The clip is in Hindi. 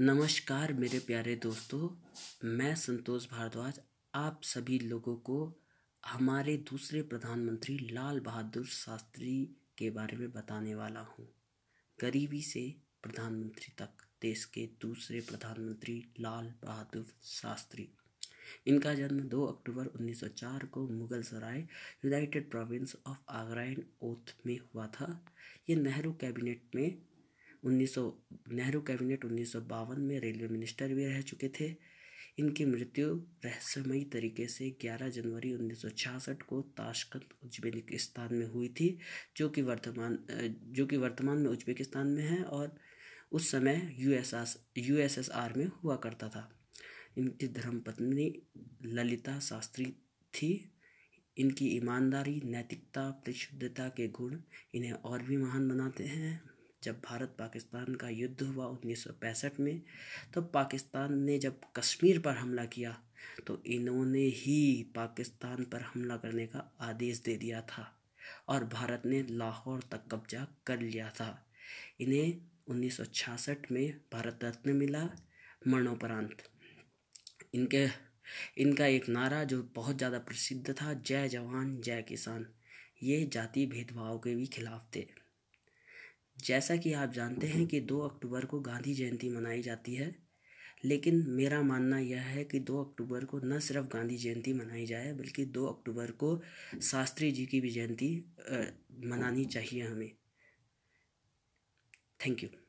नमस्कार मेरे प्यारे दोस्तों मैं संतोष भारद्वाज आप सभी लोगों को हमारे दूसरे प्रधानमंत्री लाल बहादुर शास्त्री के बारे में बताने वाला हूँ गरीबी से प्रधानमंत्री तक देश के दूसरे प्रधानमंत्री लाल बहादुर शास्त्री इनका जन्म 2 अक्टूबर 1904 को Mughal Sarai United Provinces of Agra and Oudh में हुआ था ये नेहरू कैबिनेट में उन्नीस नेहरू कैबिनेट उन्नीस में रेलवे मिनिस्टर भी रह चुके थे इनकी मृत्यु रहस्यमयी तरीके से 11 जनवरी 1966 को ताशकंद उज्बेकिस्तान में हुई थी जो कि वर्तमान जो कि वर्तमान में उज्बेकिस्तान में है और उस समय यूएसएस यूएसएसआर में हुआ करता था इनकी धर्मपत्नी ललिता शास्त्री थी इनकी ईमानदारी नैतिकता परिशुद्धता के गुण इन्हें और भी महान बनाते हैं जब भारत पाकिस्तान का युद्ध हुआ उन्नीस में तो पाकिस्तान ने जब कश्मीर पर हमला किया तो इन्होंने ही पाकिस्तान पर हमला करने का आदेश दे दिया था और भारत ने लाहौर तक कब्जा कर लिया था इन्हें 1966 में भारत रत्न मिला मरणोपरांत इनके इनका एक नारा जो बहुत ज़्यादा प्रसिद्ध था जय जवान जय किसान ये जाति भेदभाव के भी खिलाफ थे जैसा कि आप जानते हैं कि दो अक्टूबर को गांधी जयंती मनाई जाती है लेकिन मेरा मानना यह है कि दो अक्टूबर को न सिर्फ गांधी जयंती मनाई जाए बल्कि दो अक्टूबर को शास्त्री जी की भी जयंती मनानी चाहिए हमें थैंक यू